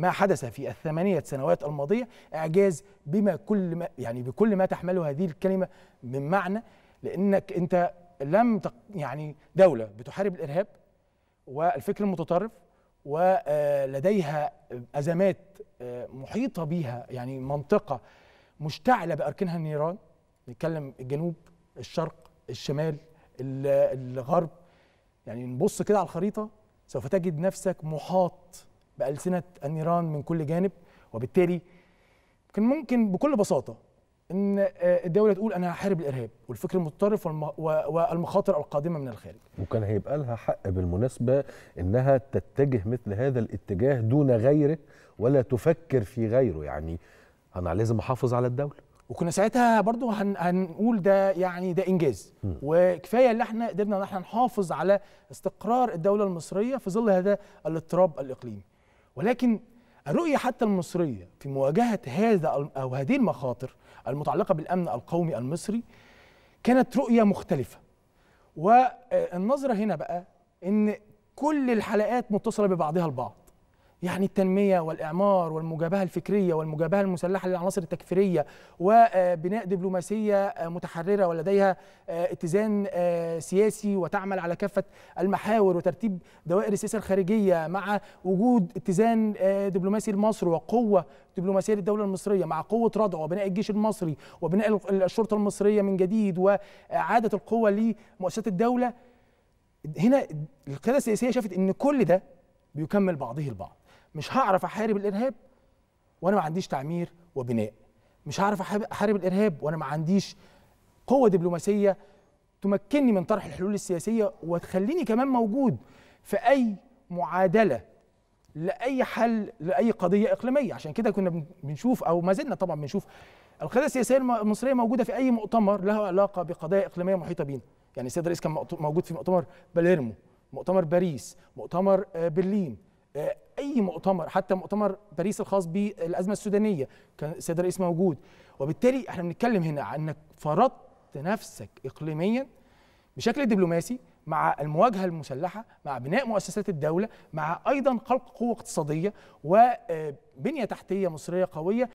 ما حدث في الثمانية سنوات الماضية إعجاز بما كل ما يعني بكل ما تحمله هذه الكلمة من معنى لأنك أنت لم تق يعني دولة بتحارب الإرهاب والفكر المتطرف ولديها آه، أزمات آه، محيطة بها يعني منطقة مشتعلة بأركانها النيران نتكلم الجنوب الشرق الشمال الغرب يعني نبص كده على الخريطة سوف تجد نفسك محاط بألسنة النيران من كل جانب وبالتالي كان ممكن بكل بساطة ان آه، الدوله تقول انا هحارب الارهاب والفكر المتطرف والمخاطر القادمه من الخارج وكان هيبقى لها حق بالمناسبه انها تتجه مثل هذا الاتجاه دون غيره ولا تفكر في غيره يعني انا لازم احافظ على الدوله وكنا ساعتها برضو هن هنقول ده يعني ده انجاز م. وكفايه اللي احنا قدرنا ان احنا نحافظ على استقرار الدوله المصريه في ظل هذا الاضطراب الاقليمي ولكن الرؤية حتى المصرية في مواجهة هذا أو هذه المخاطر المتعلقة بالأمن القومي المصري كانت رؤية مختلفة والنظرة هنا بقى إن كل الحلقات متصلة ببعضها البعض يعني التنميه والاعمار والمجابهه الفكريه والمجابهه المسلحه للعناصر التكفيريه وبناء آه، دبلوماسيه آه، متحرره ولديها آه، اتزان سياسي وتعمل على كافه المحاور وترتيب دوائر السياسه الخارجيه مع وجود اتزان دبلوماسي لمصر وقوه دبلوماسيه للدوله المصريه مع قوه ردع وبناء الجيش المصري وبناء الشرطه المصريه من جديد واعاده القوه لمؤسسات الدوله هنا القياده السياسيه شافت ان كل ده بيكمل بعضه البعض مش هعرف احارب الارهاب وانا ما عنديش تعمير وبناء مش هعرف احارب الارهاب وانا ما عنديش قوه دبلوماسيه تمكنني من طرح الحلول السياسيه وتخليني كمان موجود في اي معادله لاي حل لاي قضيه اقليميه عشان كده كنا بنشوف او ما زلنا طبعا بنشوف القياده السياسيه المصريه موجوده في اي مؤتمر له علاقه بقضايا اقليميه محيطه بينا يعني السيد الرئيس كان موجود في مؤتمر باليرمو مؤتمر باريس مؤتمر آه، برلين آه، اي مؤتمر حتى مؤتمر باريس الخاص بالازمه السودانيه كان السيد الرئيس موجود وبالتالي احنا بنتكلم هنا عن انك فرضت نفسك اقليميا بشكل دبلوماسي مع المواجهه المسلحه مع بناء مؤسسات الدوله مع ايضا خلق قوه اقتصاديه وبنيه تحتيه مصريه قويه